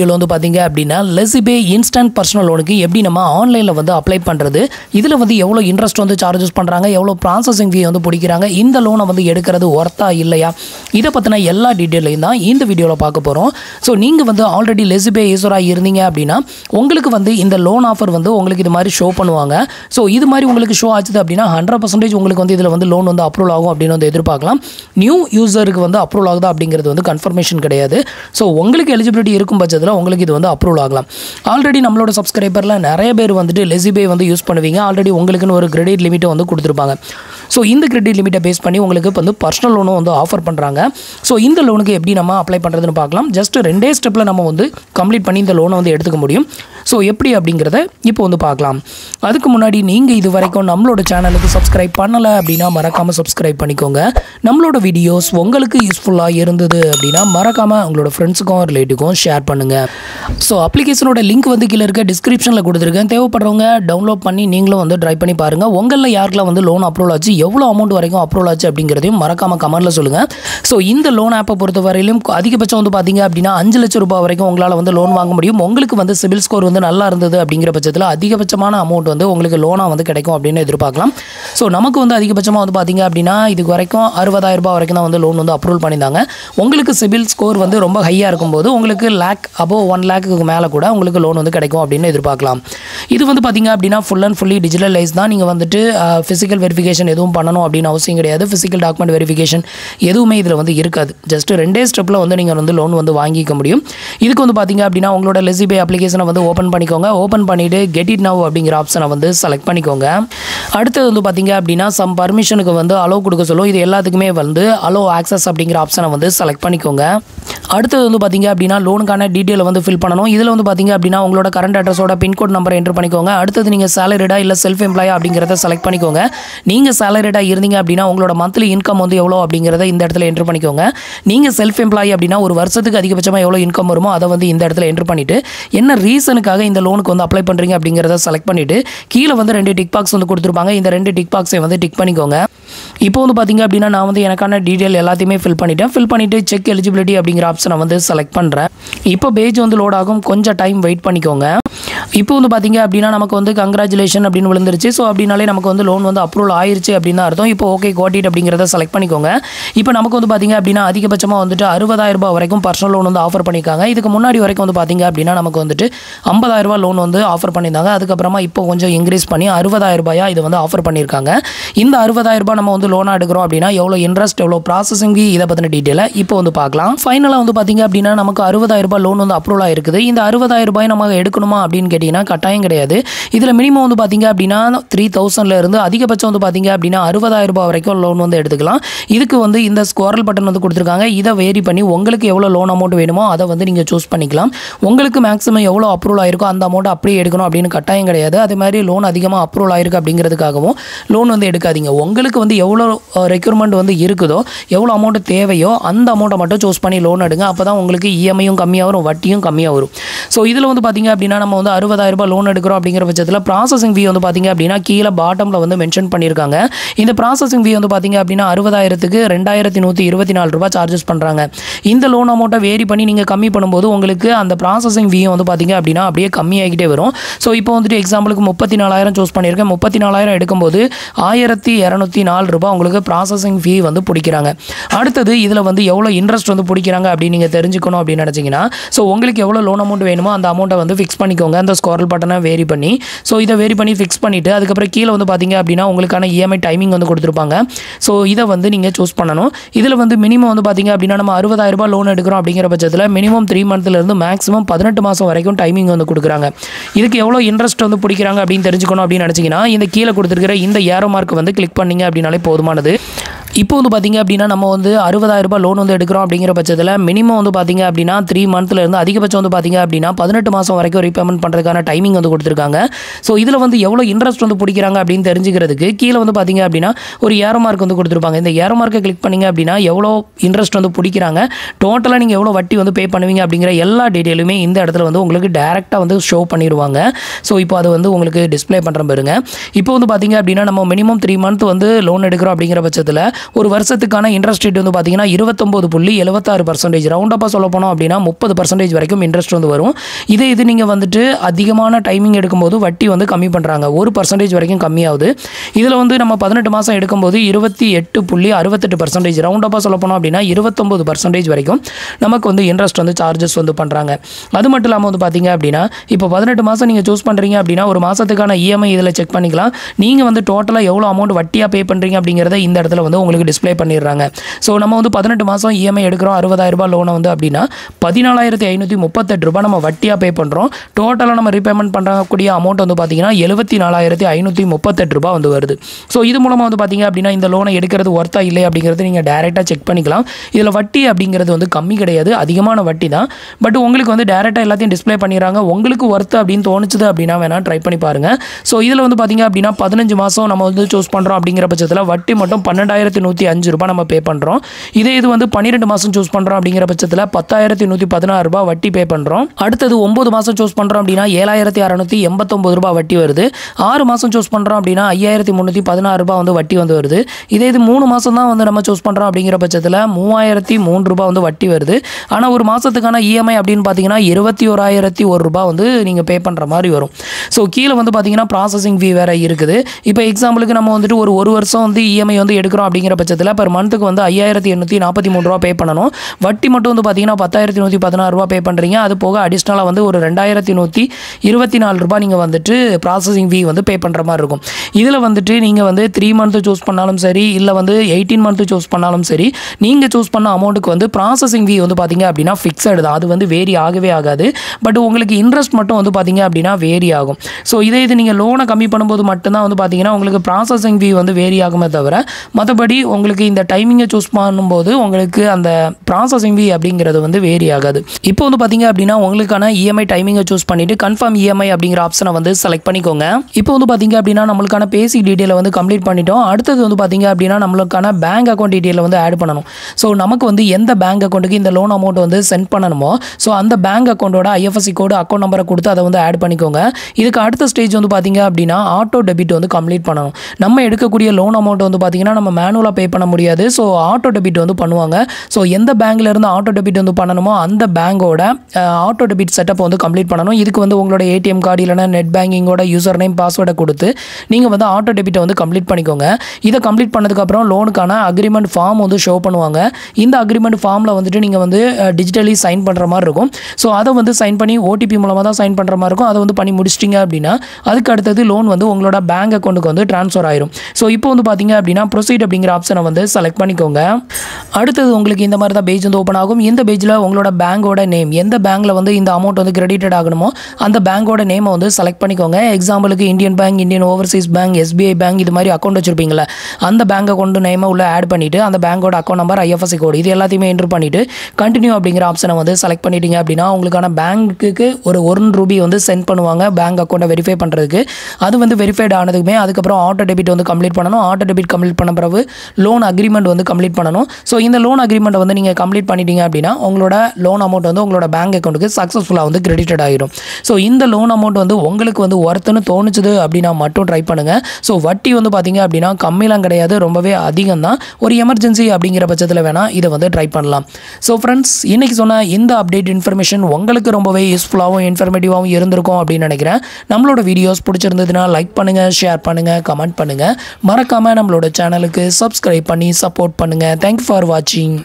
வீடியோவில் வந்து பார்த்தீங்க அப்படின்னா லெசிபே இன்ஸ்டன்ட் பர்சனல் லோனுக்கு எப்படி நம்ம ஆன்லைனில் வந்து அப்ளை பண்ணுறது இதில் வந்து எவ்வளோ இன்ட்ரெஸ்ட் வந்து சார்ஜஸ் பண்ணுறாங்க எவ்வளோ ப்ராசஸிங் ஃபீ வந்து பிடிக்கிறாங்க இந்த லோனை வந்து எடுக்கிறது ஒர்த்தா இல்லையா இதை பற்றின எல்லா டீட்டெயிலையும் தான் இந்த வீடியோவில் பார்க்க போகிறோம் ஸோ நீங்கள் வந்து ஆல்ரெடி லெசிபே யூஸராக இருந்தீங்க அப்படின்னா உங்களுக்கு வந்து இந்த லோன் ஆஃபர் வந்து உங்களுக்கு இது மாதிரி ஷோ பண்ணுவாங்க ஸோ இது மாதிரி உங்களுக்கு ஷோ ஆச்சுது அப்படின்னா ஹண்ட்ரட் பர்சன்டேஜ் உங்களுக்கு வந்து இதில் வந்து லோன் வந்து அப்ரூவல் ஆகும் அப்படின்னு வந்து எதிர்பார்க்கலாம் நியூ யூசருக்கு வந்து அப்ரூவல் ஆகுதா அப்படிங்கிறது வந்து கன்ஃபர்மேஷன் கிடையாது ஸோ உங்களுக்கு எலிஜிபிலிட்டி இருக்கும் பட்சத்தில் பார்த்தீங்கன்னா உங்களுக்கு இது வந்து அப்ரூவ் ஆகலாம் ஆல்ரெடி நம்மளோட சப்ஸ்கிரைபரில் நிறைய பேர் வந்துட்டு லெசிபே வந்து யூஸ் பண்ணுவீங்க ஆல்ரெடி உங்களுக்குன்னு ஒரு கிரெடிட் லிமிட்டை வந்து கொடுத்துருப்பாங்க ஸோ இந்த கிரெடிட் லிமிட்டை பேஸ் பண்ணி உங்களுக்கு வந்து பர்சனல் லோனும் வந்து ஆஃபர் பண்ணுறாங்க ஸோ இந்த லோனுக்கு எப்படி நம்ம அப்ளை பண்ணுறதுன்னு பார்க்கலாம் ஜஸ்ட் ரெண்டே ஸ்டெப்பில் நம்ம வந்து கம்ப்ளீட் பண்ணி இந்த லோனை வந்து எடுத்துக்க முடியும் ஸோ எப்படி அப்படிங்கிறத இப்போ வந்து பார்க்கலாம் அதுக்கு முன்னாடி நீங்கள் இது வரைக்கும் நம்மளோட சேனலுக்கு சப்ஸ்கிரைப் பண்ணலை அப்படின்னா மறக்காமல் சப்ஸ்கிரைப் பண்ணிக்கோங்க நம்மளோட வீடியோஸ் உங்களுக்கு யூஸ்ஃபுல்லாக இருந்தது அப்படின்னா மறக்காமல் உங்களோட ஃப்ரெண்ட்ஸுக்கும் ரிலேட்டிவ்க்கும் ஷேர் பண்ணுங்கள் ஸோ அப்ளிகேஷனோட லிங்க் வந்து கீழே இருக்க டிஸ்கிரிப்ஷனில் கொடுத்துருக்கேன் தேவைப்படுறவங்க டவுன்லோட் பண்ணி நீங்களும் வந்து ட்ரை பண்ணி பாருங்கள் உங்களில் யாருக்கெல்லாம் வந்து லோன் அப்ரூவல் ஆச்சு எவ்வளோ அமௌண்ட் வரைக்கும் அப்ரூவல் ஆச்சு அப்படிங்கிறதையும் மறக்காமல் கமெண்ட்டில் சொல்லுங்கள் ஸோ இந்த லோன் ஆப்பை பொறுத்த வரையிலும் அதிகபட்சம் வந்து பார்த்தீங்க அப்படின்னா அஞ்சு லட்சம் ரூபாய் வரைக்கும் உங்களால் வந்து லோன் வாங்க முடியும் உங்களுக்கு வந்து சிபில் ஸ்கோர் வந்து வந்து நல்லா இருந்தது அப்படிங்கிற பட்சத்தில் அதிகபட்சமான அமௌண்ட் வந்து உங்களுக்கு லோனாக வந்து கிடைக்கும் அப்படின்னு எதிர்பார்க்கலாம் ஸோ நமக்கு வந்து அதிகபட்சமாக வந்து பார்த்திங்க அப்படின்னா இது வரைக்கும் அறுபதாயிரம் ரூபாய் வரைக்கும் தான் வந்து லோன் வந்து அப்ரூவல் பண்ணியிருந்தாங்க உங்களுக்கு சிபில் ஸ்கோர் வந்து ரொம்ப ஹையாக இருக்கும்போது உங்களுக்கு லேக் அபோவ் ஒன் லேக்குக்கு மேலே கூட உங்களுக்கு லோன் வந்து கிடைக்கும் அப்படின்னு எதிர்பார்க்கலாம் இது வந்து பார்த்திங்க அப்படின்னா ஃபுல் அண்ட் ஃபுல்லி டிஜிட்டலைஸ் தான் நீங்கள் வந்துட்டு ஃபிசிக்கல் வெரிஃபிகேஷன் எதுவும் பண்ணணும் அப்படின்னு அவசியம் கிடையாது ஃபிசிக்கல் டாக்குமெண்ட் வெரிஃபிகேஷன் எதுவுமே இதில் வந்து இருக்காது ஜஸ்ட் ரெண்டே ஸ்டெப்பில் வந்து நீங்கள் வந்து லோன் வந்து வாங்கிக்க முடியும் இதுக்கு வந்து பார்த்திங்க அப்படின்னா உங்களோட லெசிபே அப்ளிகேஷனை வந்து ஓப்பன் ஓப்பன் பண்ணிக்கோங்க ஓப்பன் பண்ணிவிட்டு கெட் இட் நவ் அப்படிங்கிற ஆப்ஷனை வந்து செலக்ட் பண்ணிக்கோங்க அடுத்தது வந்து பார்த்தீங்க அப்படின்னா சம் பர்மிஷனுக்கு வந்து அலோ கொடுக்க சொல்லும் இது எல்லாத்துக்குமே வந்து அலோ ஆக்சஸ் அப்படிங்கிற ஆப்ஷனை வந்து செலக்ட் பண்ணிக்கோங்க அடுத்தது வந்து பார்த்திங்க அப்படின்னா லோனுக்கான டீட்டெயில் வந்து ஃபில் பண்ணணும் இதில் வந்து பார்த்திங்க அப்படின்னா உங்களோட கரண்ட் அட்ரஸோட பின்கோட் நம்பர் என்ட்ரு பண்ணிக்கோங்க அடுத்தது நீங்கள் சேலரிடா இல்லை செல்ஃப் எம்ப்ளாயா அப்படிங்கிறத செலக்ட் பண்ணிக்கோங்க நீங்கள் சேலரிடா இருந்தீங்க அப்படின்னா உங்களோட மந்த்லி இன்கம் வந்து எவ்வளோ அப்படிங்கிறத இந்த இடத்துல என்ட்ரு பண்ணிக்கோங்க நீங்கள் செல்ஃப் எம்ப்ளாயி அப்படின்னா ஒரு வருஷத்துக்கு அதிகபட்சமாக எவ்வளோ இன்கம் வருமோ அதை வந்து இந்த இடத்துல என்ட்ரு பண்ணிவிட்டு என்ன ரீசனுக்காக எதுக்காக இந்த லோனுக்கு வந்து அப்ளை பண்ணுறீங்க அப்படிங்கிறத செலக்ட் பண்ணிவிட்டு கீழே வந்து ரெண்டு டிக் பாக்ஸ் வந்து கொடுத்துருப்பாங்க இந்த ரெண்டு டிக் பாக்ஸை வந்து டிக் பண்ணிக்கோங்க இப்போ வந்து பார்த்திங்க அப்படின்னா நான் வந்து எனக்கான டீட்டெயில் எல்லாத்தையுமே ஃபில் பண்ணிட்டேன் ஃபில் பண்ணிவிட்டு செக் எலிஜிபிலிட்டி அப்படிங்கிற ஆப்ஷனை வந்து செலக்ட் பண்ணுறேன் இப்போ பேஜ் வந்து லோட் ஆகும் கொஞ்சம் டைம் வெயிட் பண்ணிக்கோங்க இப்போ வந்து பார்த்திங்க அப்படின்னா நமக்கு வந்து கங்க்ராச்சுலேஷன் அப்படின்னு விழுந்துருச்சு ஸோ அப்படின்னாலே நமக்கு வந்து லோன் வந்து அப்ரூவல் ஆயிருச்சு அப்படின்னு அர்த்தம் இப்போ ஓகே கோட்டிட் அப்படிங்கிறத செலக்ட் பண்ணிக்கோங்க இப்போ நமக்கு வந்து பார்த்திங்க அப்படின்னா அதிகபட்சமாக வந்துட்டு அறுபதாயிரம் ரூபாய் வரைக்கும் பர்சனல் லோன் வந்து ஆஃபர் பண்ணியிருக்காங்க இதுக்கு முன்னாடி வரைக்கும் வந்து பார்த்திங்க அப்படின்னா நமக்கு வந்துட்டு ஐம்பதாயிரரூபா லோன் வந்து ஆஃபர் பண்ணியிருந்தாங்க அதுக்கப்புறமா இப்போ கொஞ்சம் இன்க்ரீஸ் பண்ணி அறுபதாயிரரூபாயாக இது வந்து ஆஃபர் பண்ணியிருக்காங்க இந்த ரூபாய் நம்ம வந்து லோனாக எடுக்கிறோம் அப்படின்னா எவ்வளோ இன்ட்ரெஸ்ட் எவ்வளோ ப்ராசஸிங் இதை பற்றின டீட்டெயிலாக இப்போ வந்து பார்க்கலாம் ஃபைனலாக வந்து பார்த்திங்க அப்படின்னா நமக்கு அறுபதாயிரம் ரூபாய் லோன் வந்து அப்ரூவல் ஆயிருக்குது இந்த அறுபதாயிரம் ரூபாய் நம்ம எடுக்கணுமா அப்படின்னு கேட்டிங்கன்னா கட்டாயம் கிடையாது இதில் மினிமம் வந்து பார்த்திங்க அப்படின்னா த்ரீ தௌசண்ட்லேருந்து அதிகபட்சம் வந்து பார்த்திங்க அப்படின்னா அறுபதாயிரம் ரூபாய் வரைக்கும் லோன் வந்து எடுத்துக்கலாம் இதுக்கு வந்து இந்த ஸ்கோரல் பட்டன் வந்து கொடுத்துருக்காங்க இதை வேரி பண்ணி உங்களுக்கு எவ்வளோ லோன் அமௌண்ட் வேணுமோ அதை வந்து நீங்கள் சூஸ் பண்ணிக்கலாம் உங்களுக்கு மேக்ஸிமம் எவ்வளோ அப்ரூவல் ஆயிருக்கோ அந்த அமௌண்ட் அப்படியே எடுக்கணும் அப்படின்னு கட்டாயம் கிடையாது அதே மாதிரி லோன் அதிகமாக அப்ரூவல் ஆயிருக்கு அப்படிங்கிறதுக்காகவும் லோன் வந்து எடுக்காதீங்க உங்களுக்கு வந்து எவ்வளோ ரெக்யூர்மெண்ட் வந்து இருக்குதோ எவ்வளோ அமௌண்ட் தேவையோ அந்த அமௌண்ட்டை மட்டும் சூஸ் பண்ணி லோன் எடுங்க அப்போ தான் உங்களுக்கு இஎம்ஐயும் e கம்மியாக வரும் வட்டியும் கம்மியாக வரும் ஸோ இதில் வந்து பார்த்திங்க அப்படின்னா நம்ம வந்து அறுபது இருபதாயிரம் ரூபாய் லோன் எடுக்கிறோம் அப்படிங்கிற பட்சத்தில் ப்ராசஸிங் ஃபீ வந்து பார்த்திங்க அப்படின்னா கீழே பாட்டமில் வந்து மென்ஷன் பண்ணியிருக்காங்க இந்த ப்ராசஸிங் ஃபீ வந்து பார்த்திங்க அப்படின்னா அறுபதாயிரத்துக்கு ரெண்டாயிரத்தி நூற்றி இருபத்தி நாலு ரூபாய் சார்ஜஸ் பண்ணுறாங்க இந்த லோன் அமௌண்ட்டை வேரி பண்ணி நீங்கள் கம்மி பண்ணும்போது உங்களுக்கு அந்த ப்ராசஸிங் ஃபீயும் வந்து பார்த்திங்க அப்படின்னா அப்படியே கம்மியாகிட்டே வரும் ஸோ இப்போ வந்துட்டு எக்ஸாம்பிளுக்கு முப்பத்தி நாலாயிரம் சூஸ் பண்ணியிருக்கேன் முப்பத்தி நாலாயிரம் எடுக்கும்போது ஆயிரத்தி இரநூத்தி நாலு ரூபாய் உங்களுக்கு ப்ராசஸிங் ஃபீ வந்து பிடிக்கிறாங்க அடுத்தது இதில் வந்து எவ்வளோ இன்ட்ரெஸ்ட் வந்து பிடிக்கிறாங்க அப்படின்னு நீங்கள் தெரிஞ்சுக்கணும் அப்படின்னு நினச்சிங்கன்னா ஸோ உங்களுக்கு எவ்வளோ லோன் அமௌண்ட் வேணுமோ அந்த அமௌண்ட்டை வந்து ஃபிக்ஸ் பண்ணிக்கோங்க அந்த ஸ்கோரல் பட்டனை வேரி பண்ணி ஸோ இதை வேரி பண்ணி ஃபிக்ஸ் பண்ணிவிட்டு அதுக்கப்புறம் கீழே வந்து பார்த்திங்க அப்படின்னா உங்களுக்கான இஎம்ஐ e டைமிங் வந்து கொடுத்துருப்பாங்க ஸோ இதை வந்து நீங்கள் சூஸ் பண்ணணும் இதில் வந்து மினிமம் வந்து பார்த்திங்க அப்படின்னா நம்ம அறுபதாயிரரூபா லோன் எடுக்கிறோம் அப்படிங்கிற பட்சத்தில் மினிமம் த்ரீ மந்த்லேருந்து மேக்ஸிமம் பதினெட்டு மாதம் வரைக்கும் டைமிங் வந்து கொடுக்குறாங்க இதுக்கு எவ்வளோ இன்ட்ரெஸ்ட் வந்து பிடிக்கிறாங்க அப்படின்னு தெரிஞ்சுக்கணும் அப்படின்னு நினச்சிங்கன்னா இந்த கீழே கொடுத்துருக்கிற இந்த ஏரோ மார்க் வந்து கிளிக் பண்ணிங்க அப்படின்னாலே போதுமானது இப்போ வந்து பார்த்திங்க அப்படின்னா நம்ம வந்து அறுபதாயிரரூபா லோன் வந்து எடுக்கிறோம் அப்படிங்கிற பட்சத்தில் மினிமம் வந்து பார்த்திங்க அப்படின்னா த்ரீ மந்த்லேருந்து அதிகபட்சம் வந்து பார்த்திங்க அப்படின்னா பதினெட்டு மாதம் வரைக்கும் ரீபேமெண்ட் பண்ணுறதுக்கு அதுக்கான டைமிங் வந்து கொடுத்துருக்காங்க ஸோ இதில் வந்து எவ்வளோ இன்ட்ரெஸ்ட் வந்து பிடிக்கிறாங்க அப்படின்னு தெரிஞ்சுக்கிறதுக்கு கீழே வந்து பார்த்தீங்க அப்படின்னா ஒரு ஏரோ மார்க் வந்து கொடுத்துருப்பாங்க இந்த ஏரோ மார்க்கை கிளிக் பண்ணிங்க அப்படின்னா எவ்வளோ இன்ட்ரெஸ்ட் வந்து பிடிக்கிறாங்க டோட்டலாக நீங்கள் எவ்வளோ வட்டி வந்து பே பண்ணுவீங்க அப்படிங்கிற எல்லா டீட்டெயிலுமே இந்த இடத்துல வந்து உங்களுக்கு டேரெக்டாக வந்து ஷோ பண்ணிடுவாங்க ஸோ இப்போ அது வந்து உங்களுக்கு டிஸ்பிளே பண்ணுற பாருங்க இப்போ வந்து பார்த்தீங்க அப்படின்னா நம்ம மினிமம் த்ரீ மந்த் வந்து லோன் எடுக்கிறோம் அப்படிங்கிற பட்சத்தில் ஒரு வருஷத்துக்கான இன்ட்ரெஸ்ட் ரேட் வந்து பார்த்தீங்கன்னா இருபத்தொம்போது புள்ளி எழுபத்தாறு பர்சன்டேஜ் ரவுண்டப்பாக சொல்ல போனோம் அப்படின்னா முப்பது பர்சன்டேஜ் வரைக்கும் இன்ட்ரெஸ்ட் வந்து வரும் இதே இது நீங்கள் வந்துட்டு அதிகமான டைமிங் எடுக்கும்போது வட்டி வந்து கம்மி பண்ணுறாங்க ஒரு பர்சன்டேஜ் வரைக்கும் கம்மியாகுது இதில் வந்து நம்ம பதினெட்டு மாதம் எடுக்கும்போது இருபத்தி எட்டு புள்ளி அறுபத்தெட்டு பர்சன்டேஜ் ரவுண்டப்பாக சொல்ல போனோம் அப்படின்னா இருபத்தொம்பது பர்சன்டேஜ் வரைக்கும் நமக்கு வந்து இன்ட்ரெஸ்ட் வந்து சார்ஜஸ் வந்து பண்ணுறாங்க அது மட்டும் இல்லாமல் வந்து பார்த்திங்க அப்படின்னா இப்போ பதினெட்டு மாதம் நீங்கள் சூஸ் பண்ணுறீங்க அப்படின்னா ஒரு மாதத்துக்கான இஎம்ஐ e இதில் செக் பண்ணிக்கலாம் நீங்கள் வந்து டோட்டலாக எவ்வளோ அமௌண்ட் வட்டியாக பே பண்ணுறீங்க அப்படிங்கிறத இந்த இடத்துல வந்து உங்களுக்கு டிஸ்பிளே பண்ணிடுறாங்க ஸோ நம்ம வந்து பதினெட்டு மாதம் இஎம்ஐ e எடுக்கிறோம் அறுபதாயிரம் ரூபாய் லோனை வந்து அப்படின்னா பதினாலாயிரத்தி ஐநூற்றி முப்பத்தெட்டு ரூபாய் நம்ம வட்டியாக பே பண்ணுறோம் டோட்டலாக நம்ம நம்ம ரீபேமெண்ட் பண்ணக்கூடிய அமௌண்ட் வந்து பார்த்தீங்கன்னா எழுபத்தி நாலாயிரத்தி ஐநூற்றி முப்பத்தெட்டு ரூபா வந்து வருது ஸோ இது மூலமாக வந்து பார்த்திங்க அப்படின்னா இந்த லோனை எடுக்கிறது ஒர்த்தா இல்லை அப்படிங்கிறது நீங்கள் டேரெக்டாக செக் பண்ணிக்கலாம் இதில் வட்டி அப்படிங்கிறது வந்து கம்மி கிடையாது அதிகமான வட்டி தான் பட் உங்களுக்கு வந்து டேரெக்டாக எல்லாத்தையும் டிஸ்பிளே பண்ணிடுறாங்க உங்களுக்கு ஒர்த்து அப்படின்னு தோணுச்சுது அப்படின்னா வேணால் ட்ரை பண்ணி பாருங்கள் ஸோ இதில் வந்து பார்த்திங்க அப்படின்னா பதினஞ்சு மாதம் நம்ம வந்து சூஸ் பண்ணுறோம் அப்படிங்கிற பட்சத்தில் வட்டி மட்டும் பன்னெண்டாயிரத்தி நூற்றி அஞ்சு ரூபா நம்ம பே பண்ணுறோம் இதே இது வந்து பன்னிரெண்டு மாதம் சூஸ் பண்ணுறோம் அப்படிங்கிற பட்சத்தில் பத்தாயிரத்தி நூற்றி பதினாறு ரூபா வட்டி பே பண்ணுறோம் அடுத்தது ஒம்பது மாதம் சூஸ் பண்ணுறோம் அப்படின்னா ஏழாயிரத்தி அறநூற்றி எண்பத்தொம்பது ரூபாய் வட்டி வருது ஆறு மாதம் சூஸ் பண்ணுறோம் அப்படின்னா ஐயாயிரத்தி முந்நூற்றி பதினாறு ரூபா வந்து வட்டி வந்து வருது இதே இது மூணு மாதம் தான் வந்து நம்ம சூஸ் பண்ணுறோம் அப்படிங்கிற பட்சத்தில் மூவாயிரத்தி மூணு ரூபாய் வந்து வட்டி வருது ஆனால் ஒரு மாதத்துக்கான இஎம்ஐ e அப்படின்னு பார்த்தீங்கன்னா இருபத்தி ஓராயிரத்தி ஒரு ரூபாய் வந்து நீங்கள் பே பண்ணுற மாதிரி வரும் ஸோ கீழே வந்து பார்த்தீங்கன்னா ப்ராசஸிங் ஃபீ வேறு இருக்குது இப்போ எக்ஸாம்பிளுக்கு நம்ம வந்துட்டு ஒரு ஒரு வருஷம் வந்து இஎம்ஐ e வந்து எடுக்கிறோம் அப்படிங்கிற பட்சத்தில் பர் மந்த்துக்கு வந்து ஐயாயிரத்தி எண்ணூற்றி நாற்பத்தி மூணு ரூபா பே பண்ணணும் வட்டி மட்டும் வந்து பார்த்தீங்கன்னா பத்தாயிரத்தி நூற்றி பதினாறு ரூபா பே பண்ணுறீங்க அது போக அடிஷ்னலாக வந்து ஒரு ரெண்டாயிரத்தி நூற்றி இருபத்தி நாலு ரூபாய் நீங்கள் வந்துட்டு ப்ராசஸிங் ஃபீ வந்து பே பண்ணுற மாதிரி இருக்கும் இதில் வந்துட்டு நீங்கள் வந்து த்ரீ மந்த்து சூஸ் பண்ணாலும் சரி இல்லை வந்து எயிட்டீன் மந்த்து சூஸ் பண்ணாலும் சரி நீங்கள் சூஸ் பண்ண அமௌண்ட்டுக்கு வந்து ப்ராசஸிங் ஃபீ வந்து பார்த்திங்க அப்படின்னா ஃபிக்ஸடு தான் அது வந்து வேரி ஆகவே ஆகாது பட் உங்களுக்கு இன்ட்ரெஸ்ட் மட்டும் வந்து பார்த்திங்க அப்படின்னா வேரி ஆகும் ஸோ இதே இது நீங்கள் லோனை கம்மி பண்ணும்போது மட்டும்தான் வந்து பார்த்திங்கன்னா உங்களுக்கு ப்ராசஸிங் ஃபீ வந்து வேரி ஆகுமே தவிர மற்றபடி உங்களுக்கு இந்த டைமிங்கை சூஸ் பண்ணும்போது உங்களுக்கு அந்த ப்ராசஸிங் ஃபீ அப்படிங்கிறது வந்து வேரி ஆகாது இப்போ வந்து பார்த்திங்க அப்படின்னா உங்களுக்கான இஎம்ஐ டைமிங்கை சூஸ் பண்ணிவிட்டு கன்ஃபார்ம் இஎம்ஐ e அப்படிங்கிற ஆப்ஷனை வந்து செலக்ட் பண்ணிக்கோங்க இப்போ வந்து பார்த்தீங்க அப்படின்னா நம்மளுக்கான பேசிக் டீட்டெயிலை வந்து கம்ப்ளீட் பண்ணிட்டோம் அடுத்தது வந்து பார்த்தீங்க அப்படின்னா நம்மளுக்கான பேங்க் அக்கௌண்ட் டீட்டெயிலை வந்து ஆட் பண்ணணும் ஸோ நமக்கு வந்து எந்த பேங்க் அக்கௌண்ட்டுக்கு இந்த லோன் அமௌண்ட் வந்து சென்ட் பண்ணணுமோ ஸோ அந்த பேங்க் அக்கௌண்ட்டோட ஐஎஃப்எஸ்சி கோடு அக்கௌண்ட் நம்பரை கொடுத்து அதை வந்து ஆட் பண்ணிக்கோங்க இதுக்கு அடுத்த ஸ்டேஜ் வந்து பார்த்தீங்க அப்படின்னா ஆட்டோ டெபிட் வந்து கம்ப்ளீட் பண்ணணும் நம்ம எடுக்கக்கூடிய லோன் அமௌண்ட் வந்து பார்த்தீங்கன்னா நம்ம மேனுவலாக பே பண்ண முடியாது ஸோ ஆட்டோ டெபிட் வந்து பண்ணுவாங்க ஸோ எந்த பேங்க்லேருந்து ஆட்டோ டெபிட் வந்து பண்ணணுமோ அந்த பேங்கோட ஆட்டோ டெபிட் செட்டப் வந்து கம்ப்ளீட் பண்ணணும் இதுக்கு வந்து உங்களோட ஏடிஎம் கார்டு இல்லைனா நெட் பேங்கிங்கோட யூசர் நேம் பாஸ்வேர்டை கொடுத்து நீங்கள் வந்து ஆட்டோ டெபிட்டை வந்து கம்ப்ளீட் பண்ணிக்கோங்க இதை கம்ப்ளீட் பண்ணதுக்கப்புறம் லோனுக்கான அக்ரிமெண்ட் ஃபார்ம் வந்து ஷோ பண்ணுவாங்க இந்த அக்ரிமெண்ட் ஃபார்மில் வந்துட்டு நீங்கள் வந்து டிஜிட்டலி சைன் பண்ணுற மாதிரி இருக்கும் ஸோ அதை வந்து சைன் பண்ணி ஓடிபி மூலமாக தான் சைன் பண்ணுற மாதிரி இருக்கும் அதை வந்து பண்ணி முடிச்சிட்டிங்க அப்படின்னா அதுக்கு அடுத்தது லோன் வந்து உங்களோட பேங்க் அக்கௌண்ட்டுக்கு வந்து ட்ரான்ஸ்ஃபர் ஆயிரும் ஸோ இப்போ வந்து பார்த்தீங்க அப்படின்னா ப்ரொசீட் அப்படிங்கிற ஆப்ஷனை வந்து செலக்ட் பண்ணிக்கோங்க அடுத்தது உங்களுக்கு இந்த மாதிரி தான் பேஜ் வந்து ஓப்பன் ஆகும் இந்த பேஜில் உங்களோட பேங்கோட நேம் எந்த பேங்க்கில் வந்து இந்த அமௌண்ட் வந்து கிரெடிட்டட் ஆகணுமோ அந்த பேங்கோட நேமை வந்து செலக்ட் பண்ணிக்கோங்க எக்ஸாம்பிளுக்கு Indian bank Indian overseas bank SBI bank இது மாதிரி அக்கௌண்ட் வச்சிருப்பீங்களா அந்த பேங்கை கொண்டு நேமை உள்ளே ஆட் பண்ணிவிட்டு அந்த பேங்கோட அக்கௌண்ட் நம்பர் ஐஎஃப்எஸ்சி கோடு இது எல்லாத்தையுமே என்ட்ரு பண்ணிவிட்டு கண்டினியூ அப்படிங்கிற ஆப்ஷனை வந்து செலக்ட் பண்ணிட்டீங்க அப்படின்னா உங்களுக்கான பேங்க்குக்கு ஒரு ஒன் ரூபி வந்து சென்ட் பண்ணுவாங்க பேங்க் அக்கௌண்ட்டை வெரிஃபை பண்ணுறதுக்கு அது வந்து வெரிஃபைட் ஆனதுக்குமே அதுக்கப்புறம் ஆட்டோ டெபிட் வந்து கம்ப்ளீட் பண்ணணும் ஆட்டோ டெபிட் கம்ப்ளீட் பண்ண பிறகு லோன் அக்ரிமெண்ட் வந்து கம்ப்ளீட் பண்ணணும் ஸோ இந்த லோன் அக்ரிமெண்ட்டை வந்து நீங்கள் கம்ப்ளீட் பண்ணிட்டீங்க அப்படின்னா உங்களோட லோன் அமௌண்ட் வந்து உங்களோட பேங்க் அக்கௌண்ட்டுக்கு சக்ஸஸ்ஃபுல்லாக வந்து கிரெடிட் ஆகிடும் ஸோ இந்த லோன் அமௌண்ட் வந்து உங்களுக்கு வந்து ஒருத்தன்னு தோணுச்சுது அப்படின்னா மட்டும் ட்ரை பண்ணுங்கள் ஸோ வட்டி வந்து பார்த்தீங்க அப்படின்னா கம்மியெல்லாம் கிடையாது ரொம்பவே அதிகம் தான் ஒரு எமர்ஜென்சி அப்படிங்கிற பட்சத்தில் வேணால் இதை வந்து ட்ரை பண்ணலாம் ஸோ ஃப்ரெண்ட்ஸ் இன்றைக்கி சொன்ன இந்த அப்டேட் இன்ஃபர்மேஷன் உங்களுக்கு ரொம்பவே யூஸ்ஃபுல்லாகவும் இன்ஃபர்மேட்டிவாகவும் இருந்திருக்கும் அப்படின்னு நினைக்கிறேன் நம்மளோட வீடியோஸ் பிடிச்சிருந்ததுன்னா லைக் பண்ணுங்கள் ஷேர் பண்ணுங்கள் கமெண்ட் பண்ணுங்கள் மறக்காமல் நம்மளோட சேனலுக்கு சப்ஸ்கிரைப் பண்ணி சப்போர்ட் பண்ணுங்கள் தேங்க்யூ ஃபார் வாட்சிங்